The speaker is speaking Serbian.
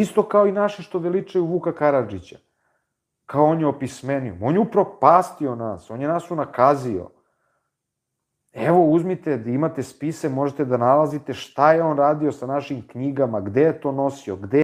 Isto kao i naše što veličaju Vuka Karadžića. Kao on je opismenio. On je upropastio nas. On je nas unakazio. Evo, uzmite da imate spise, možete da nalazite šta je on radio sa našim knjigama, gde je to nosio, gde